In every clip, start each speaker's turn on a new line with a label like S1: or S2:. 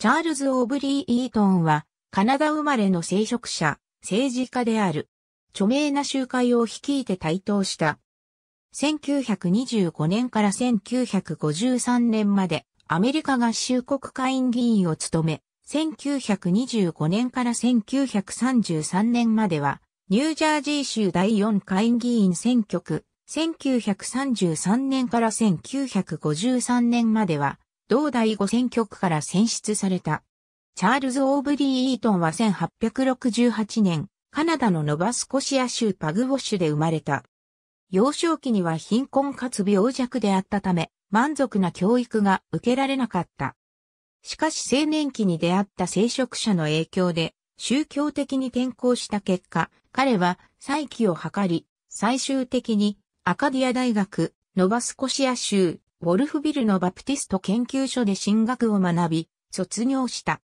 S1: チャールズ・オブリー・イートンは、カナダ生まれの聖職者、政治家である。著名な集会を率いて台頭した。1925年から1953年まで、アメリカ合衆国会員議員を務め、1925年から1933年までは、ニュージャージー州第4会員議員選挙区、1933年から1953年までは、同第5選挙区から選出された。チャールズ・オーブリー・イートンは1868年、カナダのノバスコシア州パグウォッシュで生まれた。幼少期には貧困かつ病弱であったため、満足な教育が受けられなかった。しかし青年期に出会った聖職者の影響で、宗教的に転校した結果、彼は再起を図り、最終的にアカディア大学、ノバスコシア州ウォルフビルのバプティスト研究所で進学を学び、卒業した。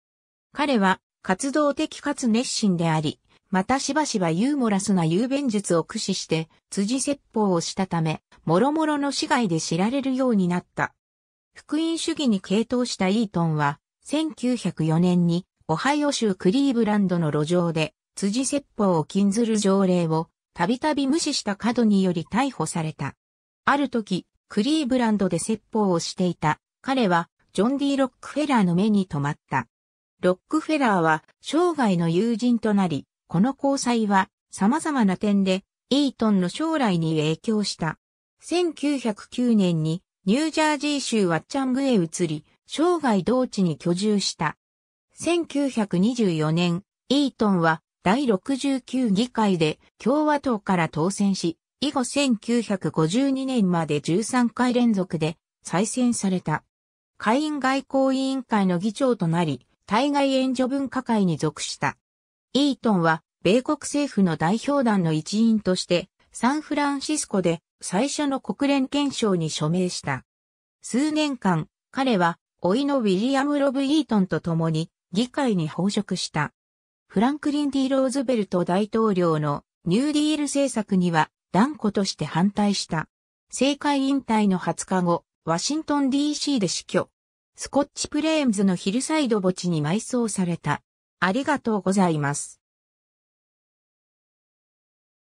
S1: 彼は活動的かつ熱心であり、またしばしばユーモラスな雄弁術を駆使して辻説法をしたため、諸々の市外で知られるようになった。福音主義に傾倒したイートンは、1904年にオハイオ州クリーブランドの路上で辻説法を禁ずる条例をたびたび無視した角により逮捕された。ある時、クリーブランドで説法をしていた。彼は、ジョン・ディ・ロックフェラーの目に留まった。ロックフェラーは生涯の友人となり、この交際は様々な点でイートンの将来に影響した。1909年にニュージャージー州ワッチャングへ移り、生涯同地に居住した。1924年、イートンは第69議会で共和党から当選し、以後1952年まで13回連続で再選された。会員外交委員会の議長となり、対外援助分科会に属した。イートンは、米国政府の代表団の一員として、サンフランシスコで最初の国連憲章に署名した。数年間、彼は、老いのウィリアム・ロブ・イートンと共に、議会に報職した。フランクリン・ディ・ローズベルト大統領のニューディール政策には断固として反対した。政界引退の20日後、ワシントン DC で死去。スコッチプレーンズのヒルサイド墓地に埋葬された。ありがとうございます。